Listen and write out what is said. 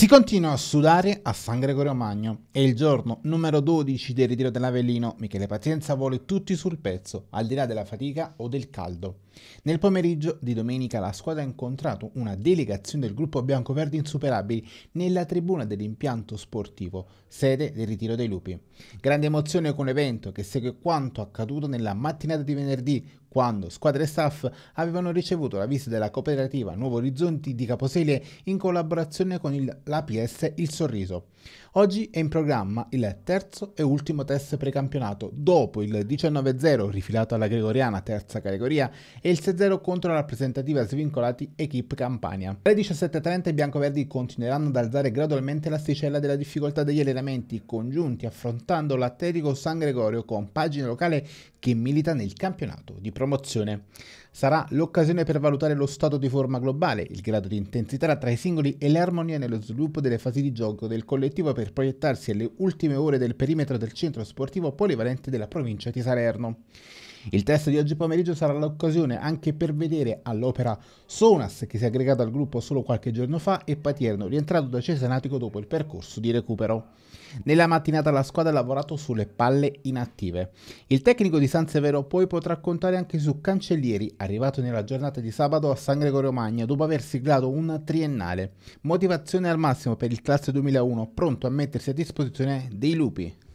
Si continua a sudare a San Gregorio Magno. È il giorno numero 12 del ritiro dell'Avellino. Michele Pazienza vuole tutti sul pezzo, al di là della fatica o del caldo. Nel pomeriggio di domenica la squadra ha incontrato una delegazione del gruppo Biancoverdi insuperabili nella tribuna dell'impianto sportivo, sede del ritiro dei lupi. Grande emozione con l'evento che segue quanto accaduto nella mattinata di venerdì quando squadre e staff avevano ricevuto la visita della cooperativa Nuovo Orizzonti di Caposele in collaborazione con il, l'APS Il Sorriso. Oggi è in programma il terzo e ultimo test precampionato dopo il 19-0 rifilato alla Gregoriana terza categoria e il 6-0 contro la rappresentativa svincolati Equip Campania. Alle 17.30 i biancoverdi continueranno ad alzare gradualmente l'asticella della difficoltà degli allenamenti congiunti affrontando l'Atletico San Gregorio con pagina locale che milita nel campionato di promozione. Sarà l'occasione per valutare lo stato di forma globale, il grado di intensità tra i singoli e l'armonia nello sviluppo delle fasi di gioco del collettivo per proiettarsi alle ultime ore del perimetro del centro sportivo polivalente della provincia di Salerno. Il test di oggi pomeriggio sarà l'occasione anche per vedere all'opera Sonas che si è aggregato al gruppo solo qualche giorno fa e Patierno rientrato da Cesenatico dopo il percorso di recupero. Nella mattinata la squadra ha lavorato sulle palle inattive. Il tecnico di San Severo poi potrà contare anche su Cancellieri, arrivato nella giornata di sabato a San Gregorio Magna dopo aver siglato un triennale. Motivazione al massimo per il classe 2001, pronto a mettersi a disposizione dei lupi.